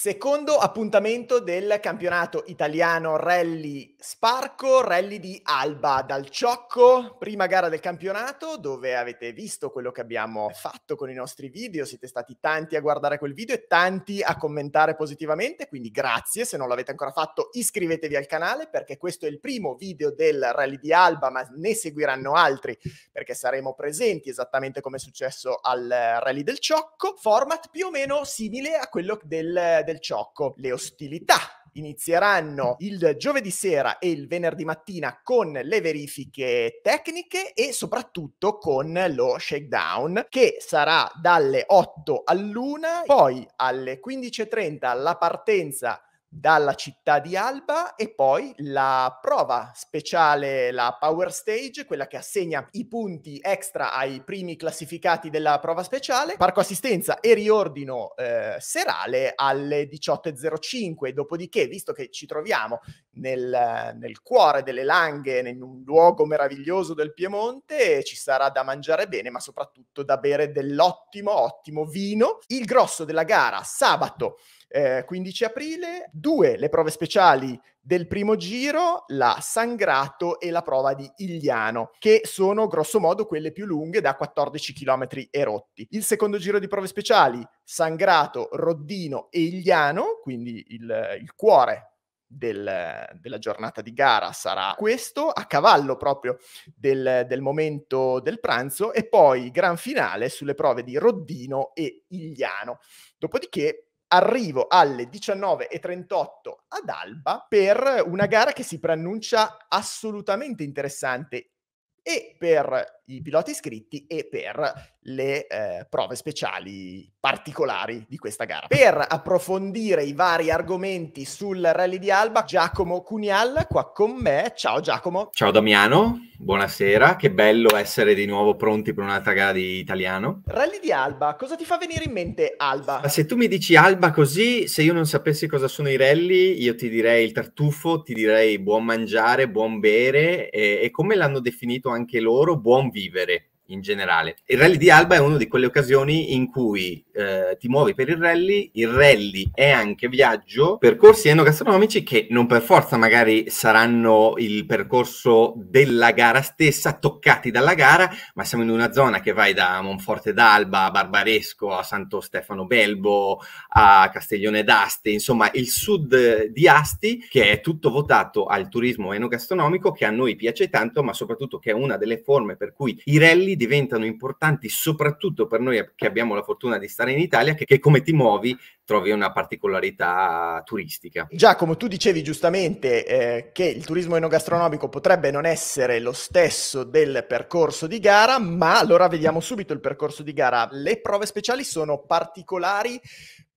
Secondo appuntamento del campionato italiano rally Sparco, rally di Alba dal Ciocco, prima gara del campionato dove avete visto quello che abbiamo fatto con i nostri video, siete stati tanti a guardare quel video e tanti a commentare positivamente, quindi grazie, se non l'avete ancora fatto iscrivetevi al canale perché questo è il primo video del rally di Alba, ma ne seguiranno altri perché saremo presenti esattamente come è successo al rally del Ciocco, format più o meno simile a quello del del Ciocco. Le ostilità inizieranno il giovedì sera e il venerdì mattina con le verifiche tecniche e soprattutto con lo shakedown che sarà dalle 8 all'1, poi alle 15.30 la partenza dalla città di Alba e poi la prova speciale, la Power Stage, quella che assegna i punti extra ai primi classificati della prova speciale, parco assistenza e riordino eh, serale alle 18.05, dopodiché, visto che ci troviamo nel, nel cuore delle Langhe, in un luogo meraviglioso del Piemonte, ci sarà da mangiare bene, ma soprattutto da bere dell'ottimo, ottimo vino. Il grosso della gara sabato eh, 15 aprile, due le prove speciali del primo giro, la Sangrato e la prova di Igliano, che sono grossomodo quelle più lunghe da 14 km e rotti. Il secondo giro di prove speciali, Sangrato, Roddino e Igliano, quindi il, il cuore del, della giornata di gara sarà questo, a cavallo proprio del, del, momento del pranzo, e poi gran finale sulle prove di Roddino e Igliano. Dopodiché arrivo alle 19.38 ad Alba per una gara che si preannuncia assolutamente interessante e per i piloti iscritti e per le eh, prove speciali particolari di questa gara. Per approfondire i vari argomenti sul rally di Alba, Giacomo Cunial qua con me. Ciao Giacomo. Ciao Damiano, buonasera, che bello essere di nuovo pronti per un'altra gara di italiano. Rally di Alba, cosa ti fa venire in mente Alba? se tu mi dici Alba così, se io non sapessi cosa sono i rally, io ti direi il tartufo, ti direi buon mangiare, buon bere e, e come l'hanno definito anche loro, buon vino vivere in generale. Il rally di Alba è una di quelle occasioni in cui eh, ti muovi per il rally, il rally è anche viaggio, percorsi enogastronomici che non per forza magari saranno il percorso della gara stessa, toccati dalla gara, ma siamo in una zona che vai da Monforte d'Alba a Barbaresco, a Santo Stefano Belbo, a Castiglione d'Asti, insomma il sud di Asti che è tutto votato al turismo enogastronomico che a noi piace tanto, ma soprattutto che è una delle forme per cui i rally diventano importanti soprattutto per noi che abbiamo la fortuna di stare in Italia, che, che come ti muovi trovi una particolarità turistica. Giacomo, tu dicevi giustamente eh, che il turismo enogastronomico potrebbe non essere lo stesso del percorso di gara, ma allora vediamo subito il percorso di gara. Le prove speciali sono particolari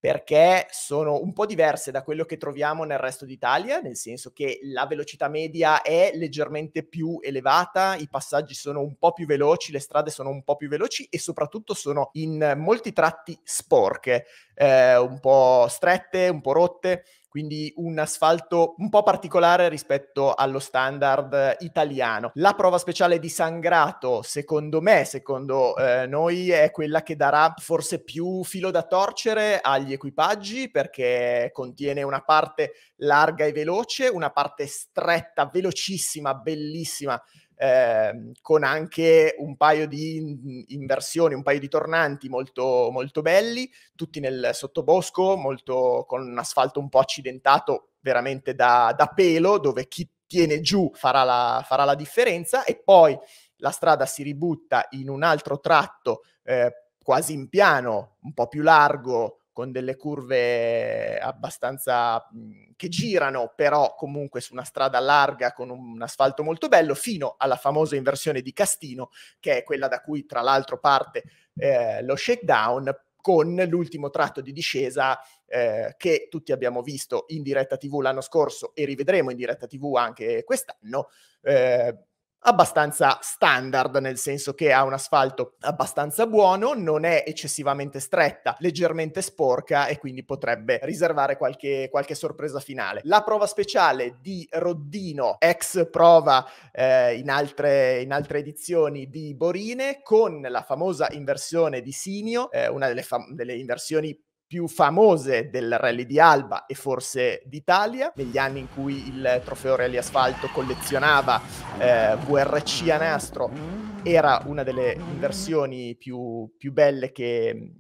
perché sono un po' diverse da quello che troviamo nel resto d'Italia, nel senso che la velocità media è leggermente più elevata, i passaggi sono un po' più veloci, le strade sono un po' più veloci e soprattutto sono in molti tratti sporche, eh, un po' strette, un po' rotte quindi un asfalto un po' particolare rispetto allo standard italiano. La prova speciale di Sangrato, secondo me, secondo eh, noi, è quella che darà forse più filo da torcere agli equipaggi perché contiene una parte larga e veloce, una parte stretta, velocissima, bellissima Ehm, con anche un paio di inversioni, un paio di tornanti molto, molto belli, tutti nel sottobosco, molto, con un asfalto un po' accidentato, veramente da, da pelo, dove chi tiene giù farà la, farà la, differenza e poi la strada si ributta in un altro tratto eh, quasi in piano, un po' più largo, con delle curve abbastanza mhmm, che girano, però comunque su una strada larga con un, un asfalto molto bello, fino alla famosa inversione di Castino, che è quella da cui tra l'altro parte eh, lo shakedown con l'ultimo tratto di discesa eh, che tutti abbiamo visto in diretta TV l'anno scorso e rivedremo in diretta TV anche quest'anno. Eh, abbastanza standard, nel senso che ha un asfalto abbastanza buono, non è eccessivamente stretta, leggermente sporca e quindi potrebbe riservare qualche, qualche sorpresa finale. La prova speciale di Roddino, ex prova eh, in, altre, in, altre, edizioni di Borine, con la famosa inversione di Sinio, eh, una delle, fam- delle inversioni più famose del Rally di Alba e forse d'Italia, negli anni in cui il trofeo Rally Asfalto collezionava eh, VRC a nastro, era una delle versioni più, più belle che,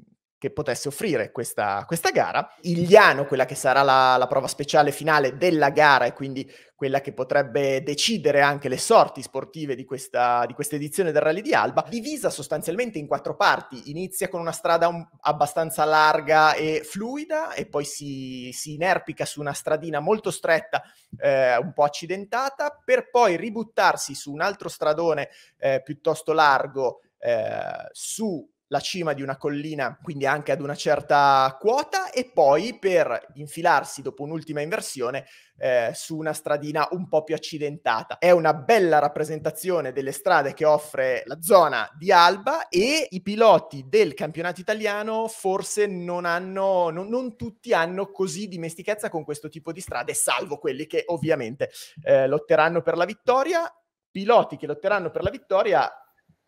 che potesse offrire questa, questa gara. Igliano, quella che sarà la, la, prova speciale finale della gara e quindi quella che potrebbe decidere anche le sorti sportive di questa, di questa edizione del Rally di Alba, divisa sostanzialmente in quattro parti. Inizia con una strada un, abbastanza larga e fluida e poi si, si inerpica su una stradina molto stretta, eh, un po' accidentata, per poi ributtarsi su un altro stradone eh, piuttosto largo eh, su la cima di una collina, quindi anche ad una certa quota, e poi per infilarsi dopo un'ultima inversione eh, su una stradina un po' più accidentata. È una bella rappresentazione delle strade che offre la zona di Alba e i piloti del campionato italiano forse non hanno, non, non tutti hanno così dimestichezza con questo tipo di strade, salvo quelli che ovviamente eh, lotteranno per la vittoria. Piloti che lotteranno per la vittoria,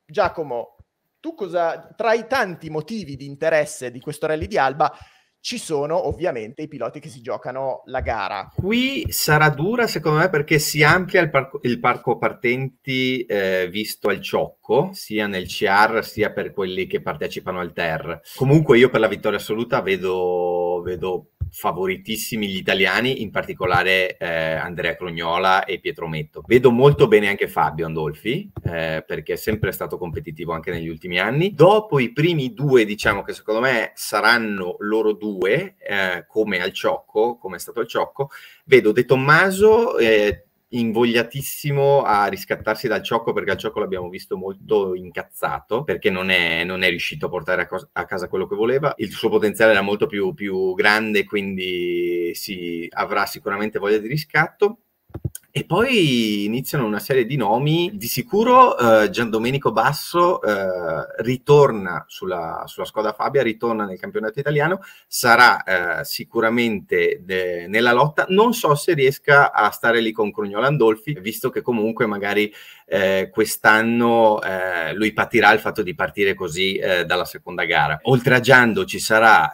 Giacomo tu cosa, tra i tanti motivi di interesse di questo rally di Alba, ci sono ovviamente i piloti che si giocano la gara. Qui sarà dura secondo me perché si amplia il parco, il parco partenti eh, visto al ciocco, sia nel CR sia per quelli che partecipano al TER. Comunque io per la vittoria assoluta vedo, vedo favoritissimi gli italiani, in particolare eh, Andrea Crognola e Pietro Metto. Vedo molto bene anche Fabio Andolfi, eh, perché è sempre stato competitivo anche negli ultimi anni. Dopo i primi due, diciamo che secondo me saranno loro due, eh, come al ciocco, come è stato al ciocco, vedo De Tommaso. Eh, invogliatissimo a riscattarsi dal Ciocco perché al Ciocco l'abbiamo visto molto incazzato perché non è, non è riuscito a portare a, cosa, a, casa quello che voleva. Il suo potenziale era molto più, più grande, quindi si avrà sicuramente voglia di riscatto. E poi iniziano una serie di nomi. Di sicuro eh, Giandomenico Basso eh, ritorna sulla, sulla squadra Fabia, ritorna nel campionato italiano, sarà eh, sicuramente de- nella lotta. Non so se riesca a stare lì con Crugnola Andolfi, visto che comunque magari eh, quest'anno eh, lui patirà il fatto di partire così eh, dalla seconda gara. Oltre a Giando ci sarà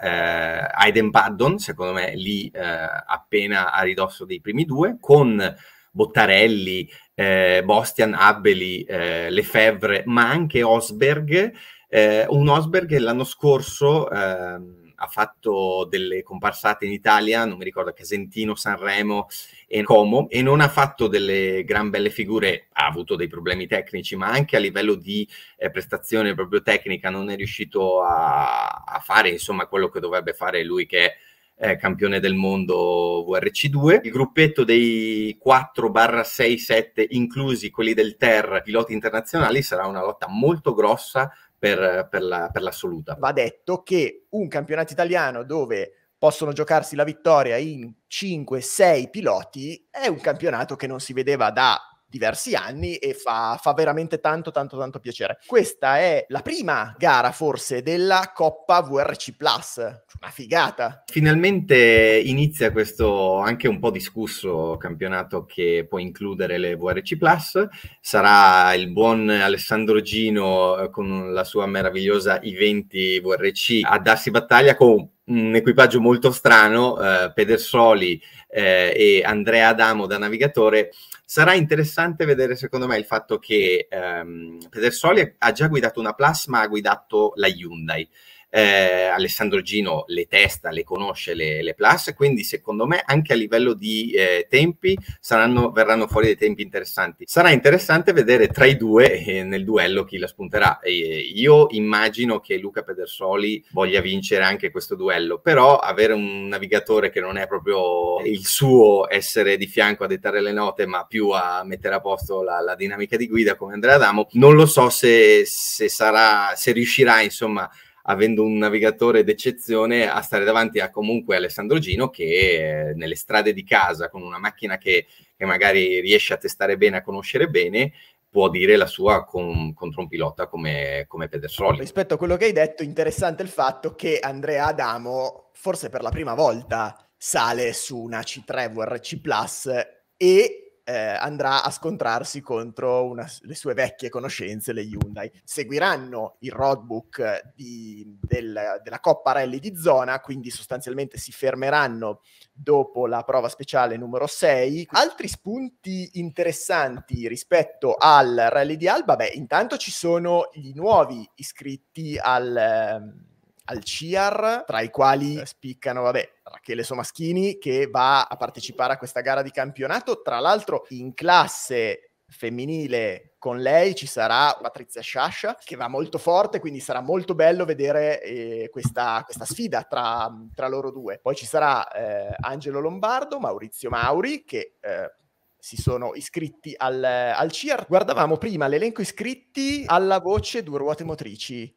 Aiden Paddon, secondo me lì appena a ridosso dei primi due, con Bottarelli, eh, Bostian, Abeli, eh, Lefebvre, ma anche Osberg. Eh, un Osberg l'anno scorso eh, ha fatto delle comparsate in Italia, non mi ricordo, Casentino, Sanremo e Como, e non ha fatto delle gran belle figure, ha avuto dei problemi tecnici, ma anche a livello di eh, prestazione proprio tecnica non è riuscito a, a fare insomma quello che dovrebbe fare lui che è eh, campione del mondo VRC2. Il gruppetto dei 4-6, 7, inclusi quelli del TER, piloti internazionali, sarà una lotta molto grossa per, per, la, per l'assoluta. Va detto che un campionato italiano dove possono giocarsi la vittoria in 5-6 piloti è un campionato che non si vedeva da diversi anni e fa, fa, veramente tanto tanto tanto piacere. Questa è la prima gara forse della Coppa VRC Plus, una figata. Finalmente inizia questo anche un po' discusso campionato che può includere le VRC Plus, sarà il buon Alessandro Gino eh, con la sua meravigliosa I20 VRC a darsi battaglia con un equipaggio molto strano, eh, Pedersoli eh, e Andrea Adamo da navigatore, sarà interessante vedere secondo me il fatto che ehm, Pedersoli ha già guidato una Plasma, ha guidato la Hyundai eh, Alessandro Gino le testa, le conosce le, le, plus, quindi secondo me anche a livello di eh, tempi saranno, verranno fuori dei tempi interessanti. Sarà interessante vedere tra i due eh, nel duello chi la spunterà. Eh, io immagino che Luca Pedersoli voglia vincere anche questo duello, però avere un navigatore che non è proprio il suo essere di fianco a dettare le note, ma più a mettere a posto la, la dinamica di guida come Andrea Adamo, non lo so se, se sarà, se riuscirà insomma avendo un navigatore d'eccezione, a stare davanti a comunque Alessandro Gino che eh, nelle strade di casa, con una macchina che, che, magari riesce a testare bene, a conoscere bene, può dire la sua con, contro un pilota come, come Pedersoli. Rispetto a quello che hai detto, interessante il fatto che Andrea Adamo, forse per la prima volta, sale su una C3 VRC Plus e eh, andrà a scontrarsi contro una, le sue vecchie conoscenze, le Hyundai. Seguiranno il roadbook eh, di, del, della Coppa Rally di zona, quindi sostanzialmente si fermeranno dopo la prova speciale numero 6. Altri spunti interessanti rispetto al Rally di Alba, beh, intanto ci sono i nuovi iscritti al ehm, al CIAR, tra i quali eh. spiccano, vabbè, Rachele Somaschini che va a partecipare a questa gara di campionato, tra l'altro in classe femminile con lei ci sarà Patrizia Sciascia che va molto forte, quindi sarà molto bello vedere eh, questa, questa, sfida tra, tra, loro due. Poi ci sarà eh, Angelo Lombardo, Maurizio Mauri che eh, si sono iscritti al, al CIAR. Guardavamo prima l'elenco iscritti alla voce due ruote motrici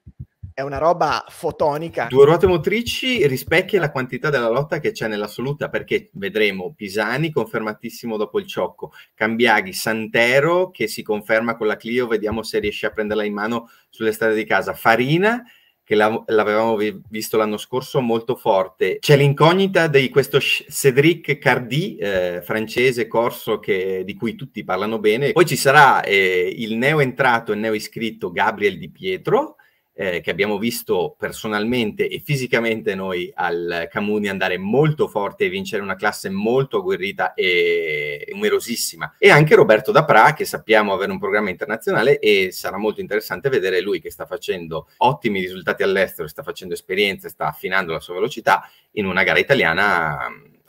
è una roba fotonica. Due ruote motrici rispecchia la eh. quantità della lotta che c'è nell'assoluta, perché vedremo Pisani confermatissimo dopo il ciocco, Cambiaghi, Santero che si conferma con la Clio, vediamo se riesce a prenderla in mano sulle strade di casa, Farina che l'avevamo visto l'anno scorso molto forte. C'è l'incognita di questo Cédric Cardi, eh, francese corso che, di cui tutti parlano bene. Poi ci sarà eh, il neo entrato e neo iscritto Gabriel Di Pietro, eh, che abbiamo visto personalmente e fisicamente noi al Camuni andare molto forte e vincere una classe molto agguerrita e numerosissima. E anche Roberto Dapra, che sappiamo avere un programma internazionale e sarà molto interessante vedere lui che sta facendo ottimi risultati all'estero, sta facendo esperienze, sta affinando la sua velocità in una gara italiana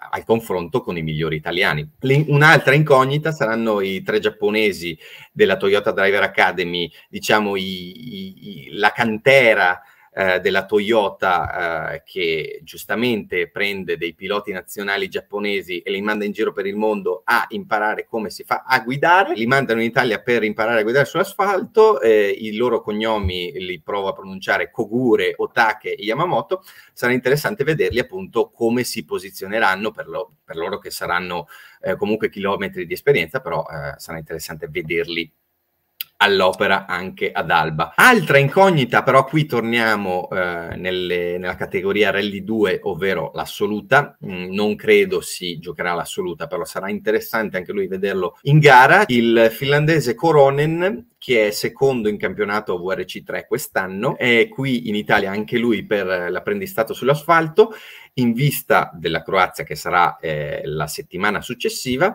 al confronto con i migliori italiani. Un'altra incognita saranno i tre giapponesi della Toyota Driver Academy, diciamo i, i, la cantera eh, della Toyota eh, che giustamente prende dei piloti nazionali giapponesi e li manda in giro per il mondo a imparare come si fa a guidare, li mandano in Italia per imparare a guidare sull'asfalto, eh, i loro cognomi li provo a pronunciare Kogure, Otake e Yamamoto, sarà interessante vederli appunto come si posizioneranno per, lo, per loro che saranno eh, comunque chilometri di esperienza, però eh, sarà interessante vederli all'opera anche ad Alba. Altra incognita, però qui torniamo eh, nelle, nella categoria Rally 2, ovvero l'assoluta. Mm, non credo si giocherà l'assoluta, però sarà interessante anche lui vederlo in gara. Il finlandese Koronen che è secondo in campionato VRC3 quest'anno, è qui in Italia anche lui per l'apprendistato sull'asfalto, in vista della Croazia che sarà eh, la settimana successiva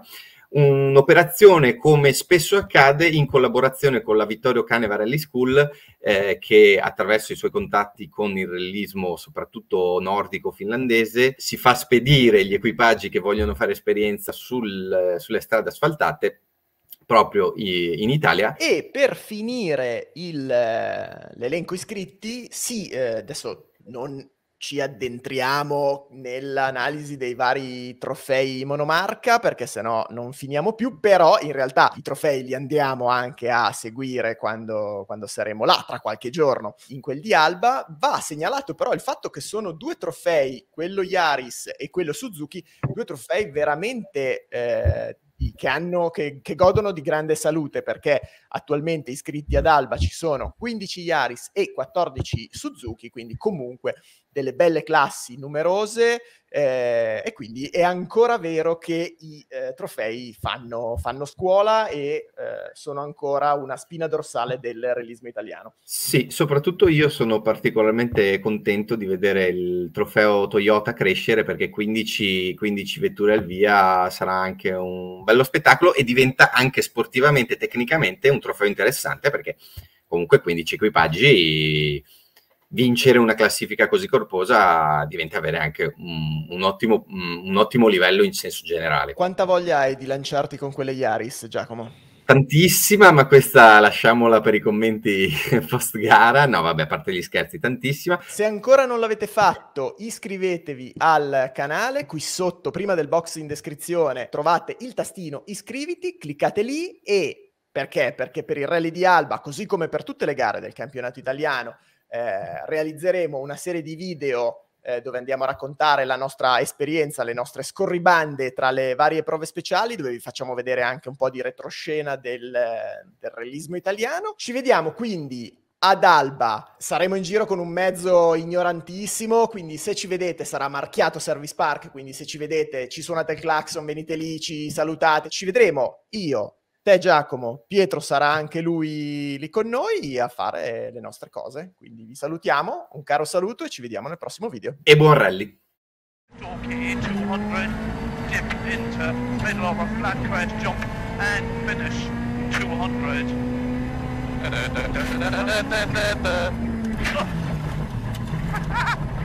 un'operazione come spesso accade in collaborazione con la Vittorio Cane Varelli School eh, che attraverso i suoi contatti con il realismo soprattutto nordico finlandese si fa spedire gli equipaggi che vogliono fare esperienza sul, sulle strade asfaltate proprio in Italia. E per finire il, eh, l'elenco iscritti, sì, eh, adesso non ci addentriamo nell'analisi dei vari trofei monomarca perché sennò non finiamo più, però in realtà i trofei li andiamo anche a seguire quando, quando saremo là tra qualche giorno in quel di Alba. Va segnalato però il fatto che sono due trofei, quello Yaris e quello Suzuki, due trofei veramente... Eh, che, hanno, che, che, godono di grande salute perché attualmente iscritti ad Alba ci sono 15 Yaris e 14 Suzuki, quindi comunque delle belle classi numerose eh, e quindi è ancora vero che i eh, trofei fanno, fanno, scuola e eh, sono ancora una spina dorsale del realismo italiano. Sì, soprattutto io sono particolarmente contento di vedere il trofeo Toyota crescere perché 15, 15 vetture al via sarà anche un bello spettacolo e diventa anche sportivamente, tecnicamente un trofeo interessante perché comunque 15 equipaggi vincere una classifica così corposa diventa avere anche un, un, ottimo, un, ottimo, livello in senso generale. Quanta voglia hai di lanciarti con quelle Iaris, Giacomo? Tantissima, ma questa lasciamola per i commenti post gara. No, vabbè, a parte gli scherzi, tantissima. Se ancora non l'avete fatto, iscrivetevi al canale. Qui sotto, prima del box in descrizione, trovate il tastino iscriviti, cliccate lì e perché? Perché per il rally di Alba, così come per tutte le gare del campionato italiano, eh, realizzeremo una serie di video eh, dove andiamo a raccontare la nostra esperienza, le nostre scorribande tra le varie prove speciali, dove vi facciamo vedere anche un po' di retroscena del, del realismo italiano. Ci vediamo quindi ad Alba saremo in giro con un mezzo ignorantissimo, quindi se ci vedete sarà marchiato Service Park, quindi se ci vedete ci suonate il clacson, venite lì, ci salutate, ci vedremo io, te Giacomo, Pietro sarà anche lui lì con noi a fare le nostre cose. Quindi vi salutiamo, un caro saluto e ci vediamo nel prossimo video. E buon rally!